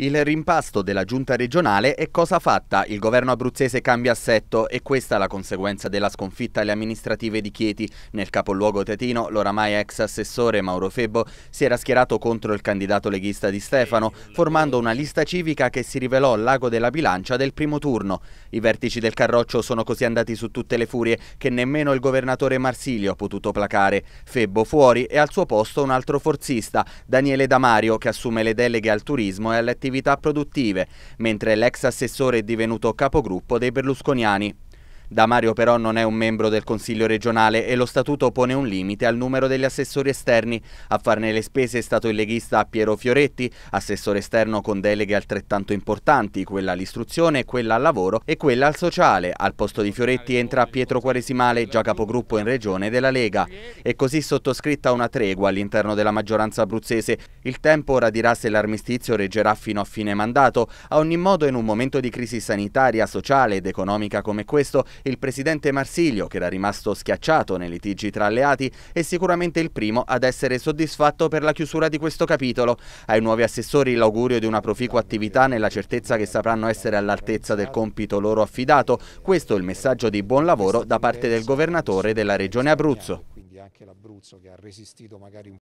Il rimpasto della giunta regionale è cosa fatta, il governo abruzzese cambia assetto e questa è la conseguenza della sconfitta alle amministrative di Chieti. Nel capoluogo tetino l'oramai ex assessore Mauro Febbo si era schierato contro il candidato leghista di Stefano, formando una lista civica che si rivelò l'ago della bilancia del primo turno. I vertici del Carroccio sono così andati su tutte le furie che nemmeno il governatore Marsilio ha potuto placare. Febbo fuori e al suo posto un altro forzista, Daniele Damario, che assume le deleghe al turismo e all'attività attività produttive, mentre l'ex assessore è divenuto capogruppo dei berlusconiani. Damario però non è un membro del Consiglio regionale e lo statuto pone un limite al numero degli assessori esterni. A farne le spese è stato il leghista Piero Fioretti, assessore esterno con deleghe altrettanto importanti, quella all'istruzione, quella al lavoro e quella al sociale. Al posto di Fioretti entra Pietro Quaresimale, già capogruppo in regione della Lega. E così sottoscritta una tregua all'interno della maggioranza abruzzese. Il tempo ora dirà se l'armistizio reggerà fino a fine mandato. A ogni modo in un momento di crisi sanitaria, sociale ed economica come questo il presidente Marsilio, che era rimasto schiacciato nei litigi tra alleati, è sicuramente il primo ad essere soddisfatto per la chiusura di questo capitolo. Ai nuovi assessori l'augurio di una proficua attività nella certezza che sapranno essere all'altezza del compito loro affidato. Questo è il messaggio di buon lavoro da parte del governatore della regione Abruzzo. Quindi anche l'Abruzzo che ha resistito magari un